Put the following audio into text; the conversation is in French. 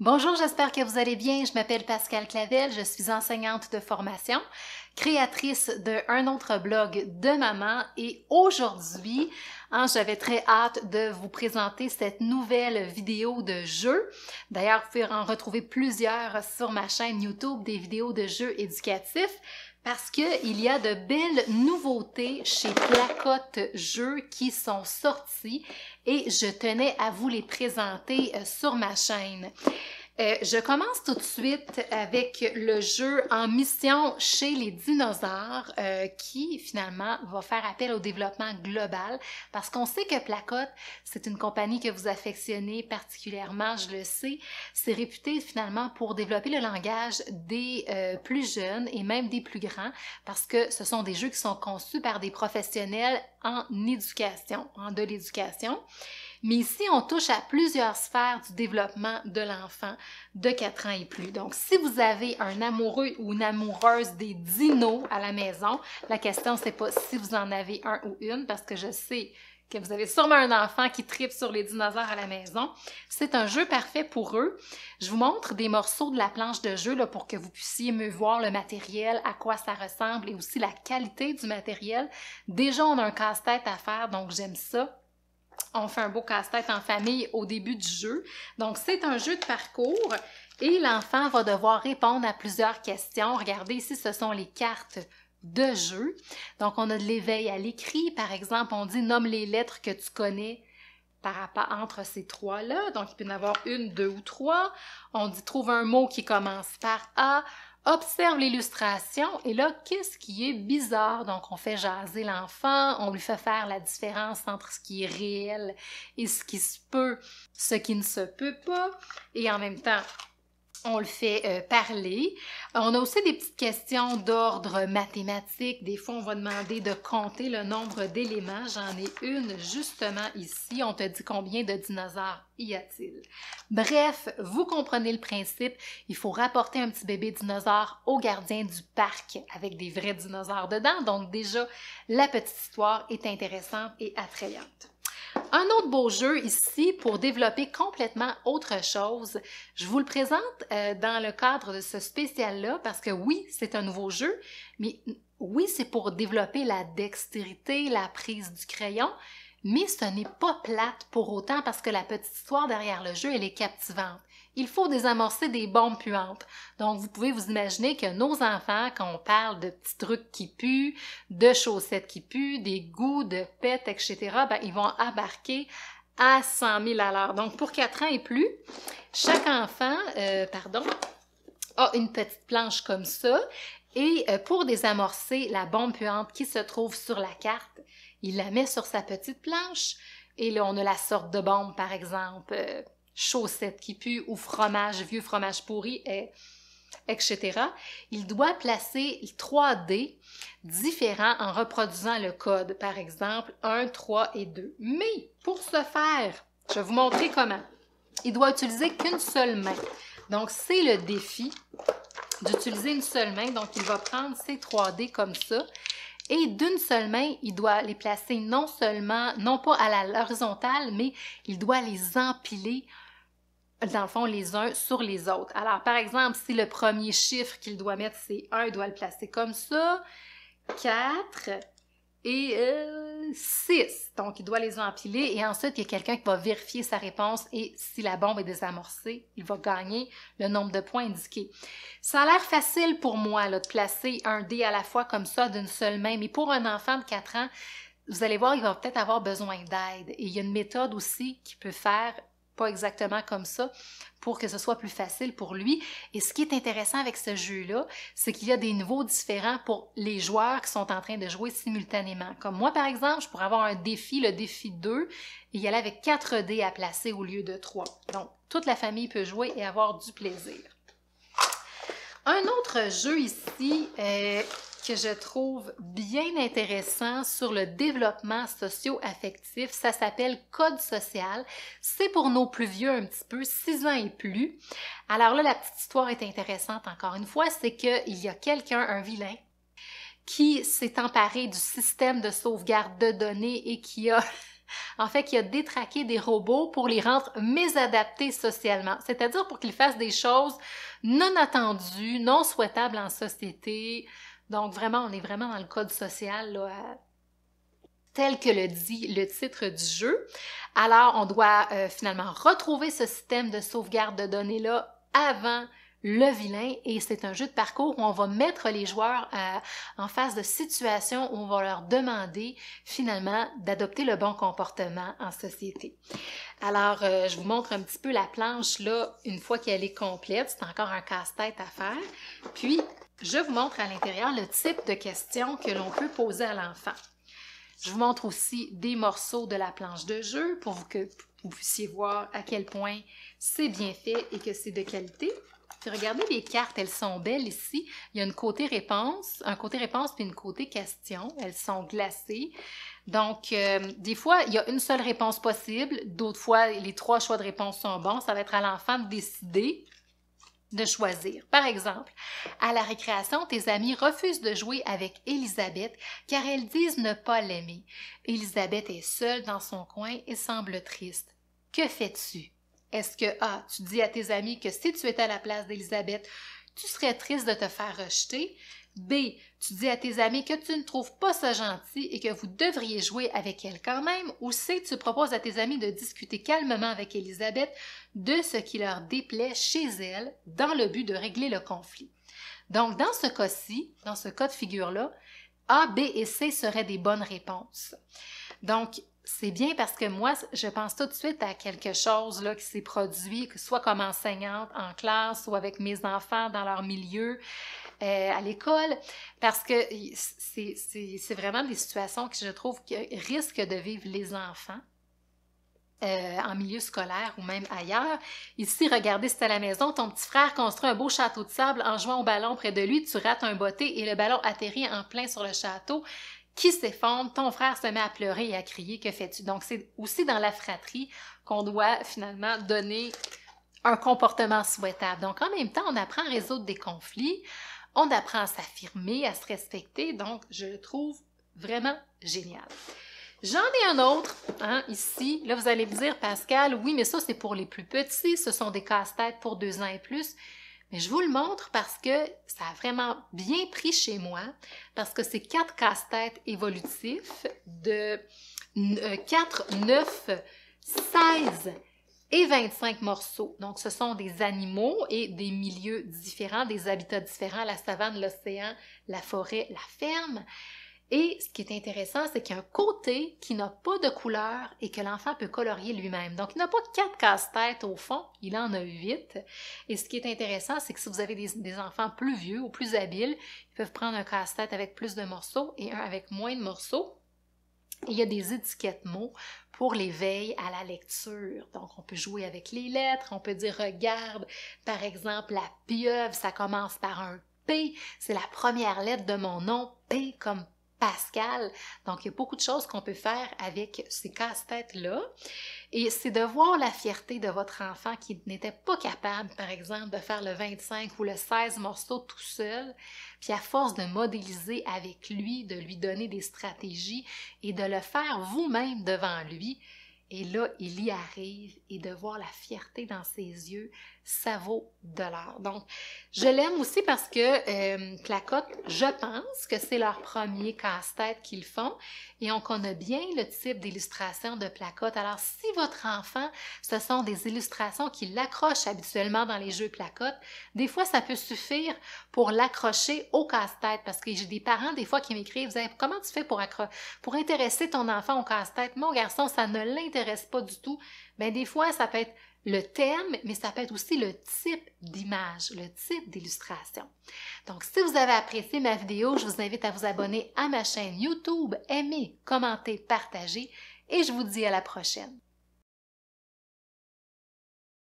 Bonjour, j'espère que vous allez bien. Je m'appelle Pascal Clavel, je suis enseignante de formation, créatrice d'un autre blog de maman et aujourd'hui, Hein, j'avais très hâte de vous présenter cette nouvelle vidéo de jeu. D'ailleurs, vous pouvez en retrouver plusieurs sur ma chaîne YouTube, des vidéos de jeux éducatifs parce qu'il y a de belles nouveautés chez Placotte Jeux qui sont sorties et je tenais à vous les présenter euh, sur ma chaîne. Euh, je commence tout de suite avec le jeu En mission chez les dinosaures euh, qui finalement va faire appel au développement global parce qu'on sait que Placotte, c'est une compagnie que vous affectionnez particulièrement, je le sais. C'est réputé finalement pour développer le langage des euh, plus jeunes et même des plus grands parce que ce sont des jeux qui sont conçus par des professionnels en éducation, en de l'éducation. Mais ici, on touche à plusieurs sphères du développement de l'enfant de 4 ans et plus. Donc, si vous avez un amoureux ou une amoureuse des dinos à la maison, la question, c'est pas si vous en avez un ou une, parce que je sais que vous avez sûrement un enfant qui tripe sur les dinosaures à la maison. C'est un jeu parfait pour eux. Je vous montre des morceaux de la planche de jeu là, pour que vous puissiez me voir le matériel, à quoi ça ressemble et aussi la qualité du matériel. Déjà, on a un casse-tête à faire, donc j'aime ça on fait un beau casse-tête en famille au début du jeu. Donc, c'est un jeu de parcours et l'enfant va devoir répondre à plusieurs questions. Regardez ici, ce sont les cartes de jeu. Donc, on a de l'éveil à l'écrit. Par exemple, on dit nomme les lettres que tu connais par rapport entre ces trois-là. Donc, il peut y en avoir une, deux ou trois. On dit trouve un mot qui commence par A observe l'illustration et là, qu'est-ce qui est bizarre? Donc, on fait jaser l'enfant, on lui fait faire la différence entre ce qui est réel et ce qui se peut, ce qui ne se peut pas, et en même temps, on le fait euh, parler. On a aussi des petites questions d'ordre mathématique. Des fois, on va demander de compter le nombre d'éléments. J'en ai une justement ici. On te dit combien de dinosaures y a-t-il. Bref, vous comprenez le principe. Il faut rapporter un petit bébé dinosaure au gardien du parc avec des vrais dinosaures dedans. Donc déjà, la petite histoire est intéressante et attrayante un autre beau jeu ici pour développer complètement autre chose. Je vous le présente euh, dans le cadre de ce spécial-là parce que oui, c'est un nouveau jeu, mais oui, c'est pour développer la dextérité, la prise du crayon, mais ce n'est pas plate pour autant parce que la petite histoire derrière le jeu, elle est captivante. Il faut désamorcer des bombes puantes. Donc, vous pouvez vous imaginer que nos enfants, quand on parle de petits trucs qui puent, de chaussettes qui puent, des goûts de pets, etc., ben, ils vont embarquer à 100 000 à l'heure. Donc, pour 4 ans et plus, chaque enfant, euh, pardon, a une petite planche comme ça. Et euh, pour désamorcer la bombe puante qui se trouve sur la carte, il la met sur sa petite planche et là, on a la sorte de bombe, par exemple, euh, chaussette qui pue ou fromage, vieux fromage pourri, etc. Il doit placer trois dés différents en reproduisant le code, par exemple 1, 3 et 2. Mais pour ce faire, je vais vous montrer comment. Il doit utiliser qu'une seule main. Donc, c'est le défi d'utiliser une seule main. Donc, il va prendre ses 3 dés comme ça et d'une seule main, il doit les placer non seulement, non pas à l'horizontale, mais il doit les empiler dans le fond, les uns sur les autres. Alors, par exemple, si le premier chiffre qu'il doit mettre, c'est 1, il doit le placer comme ça. 4, et 6. Euh, Donc, il doit les empiler et ensuite, il y a quelqu'un qui va vérifier sa réponse et si la bombe est désamorcée, il va gagner le nombre de points indiqués. Ça a l'air facile pour moi de placer un dé à la fois comme ça d'une seule main, mais pour un enfant de 4 ans, vous allez voir, il va peut-être avoir besoin d'aide. Et il y a une méthode aussi qui peut faire pas exactement comme ça pour que ce soit plus facile pour lui. Et ce qui est intéressant avec ce jeu-là, c'est qu'il y a des niveaux différents pour les joueurs qui sont en train de jouer simultanément. Comme moi, par exemple, je pourrais avoir un défi, le défi 2, et y aller avec 4 dés à placer au lieu de 3. Donc, toute la famille peut jouer et avoir du plaisir. Un autre jeu ici, euh, que je trouve bien intéressant sur le développement socio-affectif. Ça s'appelle Code social. C'est pour nos plus vieux un petit peu, 6 ans et plus. Alors là, la petite histoire est intéressante encore une fois, c'est qu'il y a quelqu'un, un vilain, qui s'est emparé du système de sauvegarde de données et qui a en fait, qui a détraqué des robots pour les rendre mésadaptés socialement, c'est-à-dire pour qu'ils fassent des choses non attendues, non souhaitables en société, donc vraiment, on est vraiment dans le code social là, tel que le dit le titre du jeu. Alors, on doit euh, finalement retrouver ce système de sauvegarde de données-là avant le vilain et c'est un jeu de parcours où on va mettre les joueurs euh, en face de situations où on va leur demander finalement d'adopter le bon comportement en société. Alors, euh, je vous montre un petit peu la planche là, une fois qu'elle est complète. C'est encore un casse-tête à faire. Puis, je vous montre à l'intérieur le type de questions que l'on peut poser à l'enfant. Je vous montre aussi des morceaux de la planche de jeu pour que vous puissiez voir à quel point c'est bien fait et que c'est de qualité. Puis regardez les cartes, elles sont belles ici. Il y a une côté réponse, un côté réponse puis une côté question. Elles sont glacées. Donc, euh, des fois, il y a une seule réponse possible. D'autres fois, les trois choix de réponse sont bons. Ça va être à l'enfant de décider de choisir. Par exemple, à la récréation, tes amis refusent de jouer avec Elisabeth car elles disent ne pas l'aimer. Elisabeth est seule dans son coin et semble triste. Que fais-tu? Est-ce que ah, tu dis à tes amis que si tu étais à la place d'Elisabeth, tu serais triste de te faire rejeter B. Tu dis à tes amis que tu ne trouves pas ça gentil et que vous devriez jouer avec elle quand même. Ou C. Tu proposes à tes amis de discuter calmement avec Elisabeth de ce qui leur déplaît chez elle dans le but de régler le conflit. Donc, dans ce cas-ci, dans ce cas de figure-là, A, B et C seraient des bonnes réponses. Donc, c'est bien parce que moi, je pense tout de suite à quelque chose là, qui s'est produit, que soit comme enseignante en classe ou avec mes enfants dans leur milieu. Euh, à l'école, parce que c'est vraiment des situations que je trouve que risquent de vivre les enfants. Euh, en milieu scolaire ou même ailleurs. Ici, regardez, c'est à la maison, ton petit frère construit un beau château de sable en jouant au ballon près de lui, tu rates un botté et le ballon atterrit en plein sur le château qui s'effondre, ton frère se met à pleurer et à crier, que fais-tu? Donc, c'est aussi dans la fratrie qu'on doit finalement donner un comportement souhaitable. Donc, en même temps, on apprend à résoudre des conflits, on apprend à s'affirmer, à se respecter, donc je le trouve vraiment génial. J'en ai un autre hein, ici. Là, vous allez me dire, Pascal, oui, mais ça, c'est pour les plus petits. Ce sont des casse-têtes pour deux ans et plus. Mais je vous le montre parce que ça a vraiment bien pris chez moi, parce que c'est quatre casse-têtes évolutifs de 4, 9, 16 et 25 morceaux. Donc, ce sont des animaux et des milieux différents, des habitats différents, la savane, l'océan, la forêt, la ferme. Et ce qui est intéressant, c'est qu'il y a un côté qui n'a pas de couleur et que l'enfant peut colorier lui-même. Donc, il n'a pas quatre casse-têtes au fond, il en a huit. Et ce qui est intéressant, c'est que si vous avez des, des, enfants plus vieux ou plus habiles, ils peuvent prendre un casse-tête avec plus de morceaux et un avec moins de morceaux. Il y a des étiquettes mots pour veilles à la lecture. Donc, on peut jouer avec les lettres, on peut dire regarde, par exemple, la pieuvre, ça commence par un P, c'est la première lettre de mon nom, P comme Pascal. Donc, il y a beaucoup de choses qu'on peut faire avec ces casse-têtes-là. Et c'est de voir la fierté de votre enfant qui n'était pas capable, par exemple, de faire le 25 ou le 16 morceaux tout seul. Puis à force de modéliser avec lui, de lui donner des stratégies et de le faire vous-même devant lui, et là, il y arrive et de voir la fierté dans ses yeux, ça vaut donc, je l'aime aussi parce que Placotte, euh, je pense que c'est leur premier casse-tête qu'ils font et on connaît bien le type d'illustration de Placotte. Alors, si votre enfant, ce sont des illustrations qui l'accrochent habituellement dans les jeux Placotte, des fois, ça peut suffire pour l'accrocher au casse-tête parce que j'ai des parents, des fois, qui m'écrivent, comment tu fais pour, pour intéresser ton enfant au casse-tête? Mon garçon, ça ne l'intéresse pas du tout. Mais ben, des fois, ça peut être le thème, mais ça peut être aussi le type d'image, le type d'illustration. Donc, si vous avez apprécié ma vidéo, je vous invite à vous abonner à ma chaîne YouTube, aimer, commenter, partager et je vous dis à la prochaine.